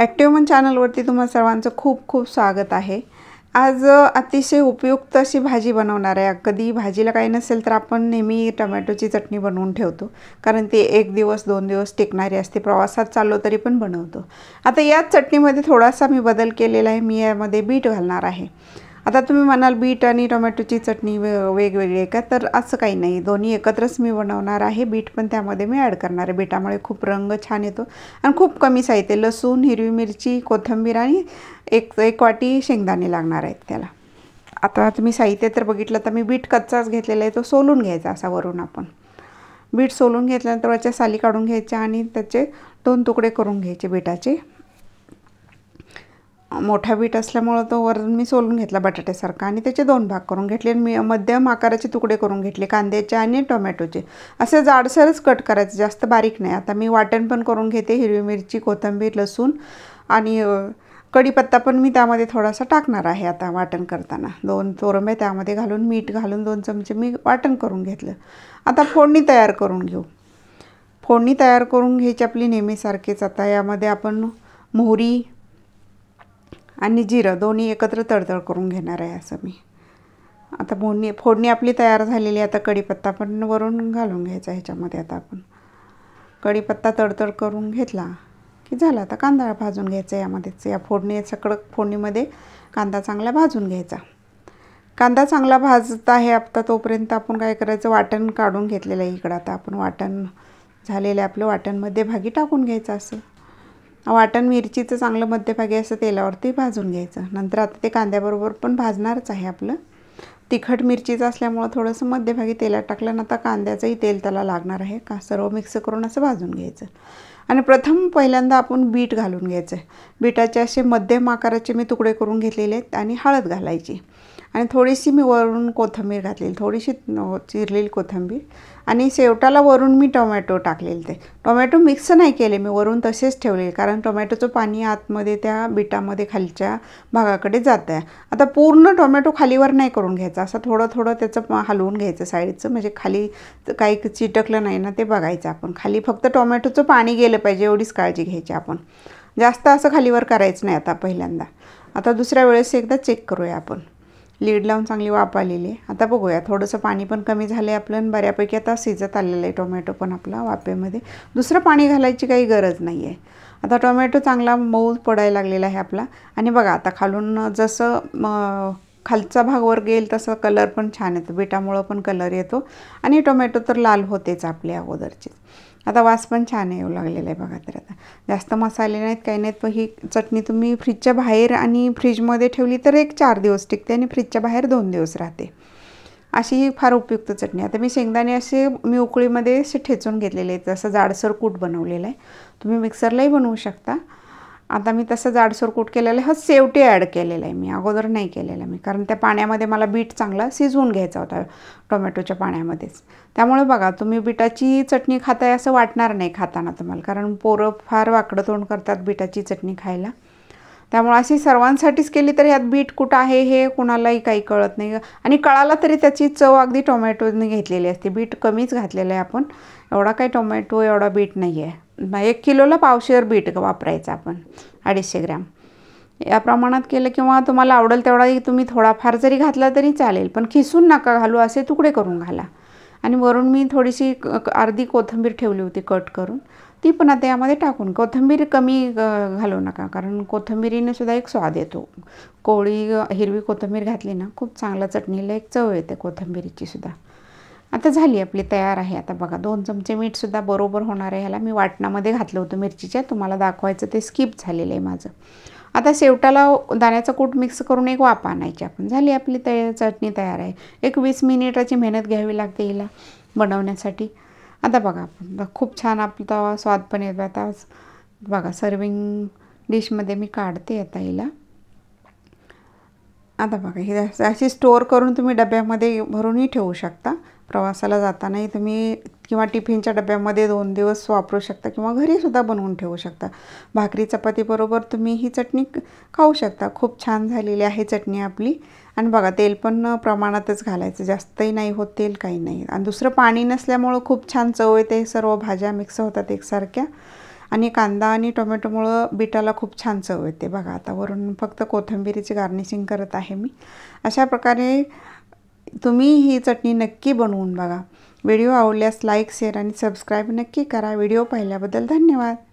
ॲक्टिवमन चॅनलवरती तुम्हा सर्वांचं खूप खूप स्वागत आहे आज अतिशय उपयुक्त अशी भाजी बनवणार आहे कधी भाजीला काही नसेल तर आपण नेहमी टोमॅटोची चटणी बनवून ठेवतो कारण ती एक दिवस दोन दिवस टिकणारी असते प्रवासात चाललो तरी पण बनवतो आता याच चटणीमध्ये थोडासा मी बदल केलेला आहे मी यामध्ये बीट घालणार आहे आता तुम्ही म्हणाल बीट आणि टोमॅटोची चटणी वे वेगवेगळी आहे का तर असं काही नाही दोन्ही एकत्रच मी बनवणार आहे बीट पण त्यामध्ये मी ॲड करणार आहे बीटामुळे खूप रंग छान येतो आणि खूप कमी साहित्य लसूण हिरवी मिरची कोथिंबीर आणि एक एक वाटी शेंगदाणे लागणार आहेत त्याला आता तुम्ही साहित्य तर बघितलं तर मी बीट कच्चाच घेतलेला आहे तो सोलून घ्यायचा असा वरून आपण बीट सोलून घेतल्यानंतर त्याच्या साली काढून घ्यायच्या आणि त्याचे दोन तुकडे करून घ्यायचे बीटाचे मोठा बीट असल्यामुळं तो वरून मी सोलून घेतला बटाट्यासारखा आणि त्याचे दोन भाग करून घेतले आणि मी मध्यम आकाराचे तुकडे करून घेतले कांद्याचे आणि टोमॅटोचे असे जाडसरच कट करायचे जास्त बारीक नाही आता मी वाटण पण करून घेते हिरवी मिरची कोथिंबीर लसूण आणि कढीपत्ता पण मी त्यामध्ये थोडासा टाकणार आहे आता वाटण करताना दोन चोरंबे त्यामध्ये घालून मीठ घालून दोन चमचे मी वाटण करून घेतलं आता फोडणी तयार करून घेऊ फोडणी तयार करून घ्यायची आपली नेहमीसारखीच आता यामध्ये आपण मोहरी आणि जिरं दोन्ही एकत्र तडतड करून घेणार आहे असं मी आता फोडणी फोडणी आपली तयार झालेली आता कढीपत्ता पण वरून घालून घ्यायचा ह्याच्यामध्ये आता आपण कढीपत्ता तडतड करून घेतला की झाला आता कांदा भाजून घ्यायचा यामध्येच या फोडणी सगळं फोडणीमध्ये कांदा चांगला भाजून घ्यायचा कांदा चांगला भाजत आहे आता तोपर्यंत आपण काय करायचं वाटण काढून घेतलेलं आहे इकडं आता आपण वाटण झालेलं आपलं वाटणमध्ये भागी टाकून घ्यायचं असं वाटण मिरचीचं चांगलं मध्यभागी असं तेलावरती भाजून घ्यायचं नंतर आता ते कांद्याबरोबर पण भाजणारच आहे आपलं तिखट मिरचीचं असल्यामुळं थोडंसं मध्यभागी तेलात टाकलं आता कांद्याचंही तेल त्याला लागणार आहे का सर्व मिक्स करून असं भाजून घ्यायचं आणि प्रथम पहिल्यांदा आपण बीट घालून घ्यायचं बीटाचे असे मध्यम आकाराचे मी तुकडे करून घेतलेले आहेत आणि हळद घालायची आणि थोडीशी मी वरून कोथंबीर घातलेली थोडीशी चिरलेली कोथंबीर आणि शेवटाला वरून मी टोमॅटो टाकलेले ते टोमॅटो मिक्स नाही केले मी वरून तसेच ठेवले कारण टोमॅटोचं पाणी आतमध्ये त्या बिटामध्ये खालच्या भागाकडे जात आहे आता पूर्ण टोमॅटो खालीवर नाही करून घ्यायचा असं थोडं थोडं त्याचं हलवून घ्यायचं साईडचं म्हणजे खाली काही चिटकलं नाही ना ते बघायचं आपण खाली फक्त टोमॅटोचं पाणी गेलं पाहिजे एवढीच काळजी घ्यायची आपण जास्त असं खालीवर करायचं नाही आता पहिल्यांदा आता दुसऱ्या वेळेस एकदा चेक करूया आपण लीड लावून चांगली वाफ आलेली आहे आता बघूया थोडंसं पाणी पण कमी झालं आहे आपलं बऱ्यापैकी आता शिजत आलेलं आहे टोमॅटो पण आपला वाफेमध्ये दुसरं पाणी घालायची काही गरज नाही आहे आता टोमॅटो चांगला मऊ पडायला लागलेला आहे आपला आणि बघा आता खालून जसं खालचा भाग वर गेल तसं कलर पण छान येतो बिटामुळं पण कलर येतो आणि टोमॅटो तर लाल होतेच आपले अगोदरचे आता वास पण छान येऊ लागलेला आहे बघा तर आता जास्त मसाले नाहीत काही नाहीत पण ही चटणी तुम्ही फ्रीजच्या बाहेर आणि फ्रीजमध्ये ठेवली तर एक चार दिवस टिकते आणि फ्रीजच्या बाहेर दोन दिवस राहते अशी ही फार उपयुक्त चटणी आता मी शेंगदाणे असे मी उकळीमध्ये असे ठेचून घेतलेले आहेत जसं जाडसर कूट बनवलेलं आहे तुम्ही मिक्सरलाही बनवू शकता आता मी तसं जाडसर कूट केलेलं आहे हा शेवटी ॲड केलेलं आहे मी अगोदर नाही केलेलं आहे मी कारण त्या पाण्यामध्ये मला बीट चांगला शिजवून घ्यायचा होता टोमॅटोच्या पाण्यामध्येच त्यामुळे बघा तुम्ही बिटाची चटणी खाताय असं वाटणार नाही खाताना तुम्हाला कारण पोरं फार वाकडं तोंड करतात बिटाची चटणी खायला त्यामुळे अशी सर्वांसाठीच केली तरी यात बीट कुठं आहे हे कुणालाही काही कळत नाही आणि कळाला तरी त्याची चव अगदी टोमॅटोने घेतलेली असते बीट कमीच घातलेलं आहे आपण एवढा काही टोमॅटो एवढा बीट नाही आहे एक किलोला पावशेर बीट वापरायचं आपण अडीचशे ग्रॅम या प्रमाणात केलं किंवा तुम्हाला आवडेल तेवढा तुम्ही थोडाफार जरी घातला तरी चालेल पण खिसून नका घालू असे तुकडे करून घाला आणि वरून मी थोडीशी अर्धी कोथिंबीर ठेवली होती कट करून ती पण आता यामध्ये टाकून कोथिंबीर कमी घालू नका कारण कोथिंबीरीने सुद्धा एक स्वाद येतो कोळी हिरवी कोथिंबीर घातली ना खूप चांगला चटणीला एक चव येते कोथिंबीरीची सुद्धा आता झाली आपली तयार आहे आता बघा दोन चमचे मीठसुद्धा बरोबर होणार आहे ह्याला मी वाटणामध्ये घातलं होतं मिरचीच्या तुम्हाला दाखवायचं ते स्किप झालेलं आहे माझं आता शेवटाला दाण्याचं कूट मिक्स करून एक वाफ आणायची आपण झाली आपली तया चटणी तयार आहे एक वीस मिनिटाची मेहनत घ्यावी लागते हिला बनवण्यासाठी आता बघा आपण खूप छान आपला स्वाद पण येतो आता बघा सर्विंग डिशमध्ये मी काढते आता हिला आता बघा ही अशी स्टोअर करून तुम्ही डब्यामध्ये भरूनही ठेवू शकता प्रवासाला जातानाही तुम्ही किंवा टिफिनच्या डब्यामध्ये दोन दिवस वापरू शकता किंवा घरीसुद्धा बनवून ठेवू शकता भाकरी चपातीबरोबर तुम्ही ही चटणी खाऊ शकता खूप छान झालेली आहे चटणी आपली आणि बघा तेल पण प्रमाणातच घालायचं जास्तही नाही होत तेल काही नाही आणि दुसरं पाणी नसल्यामुळं खूप छान चव येते सर्व भाज्या मिक्स होतात एकसारख्या आणि कांदा आणि टोमॅटोमुळं बिटाला खूप छान चव येते बघा आता वरून फक्त कोथिंबिरीची गार्निशिंग करत आहे मी अशा प्रकारे तुम्ही ही चटणी नक्की बनवून बघा व्हिडिओ आवडल्यास लाईक शेअर आणि सबस्क्राईब नक्की करा व्हिडिओ पाहिल्याबद्दल धन्यवाद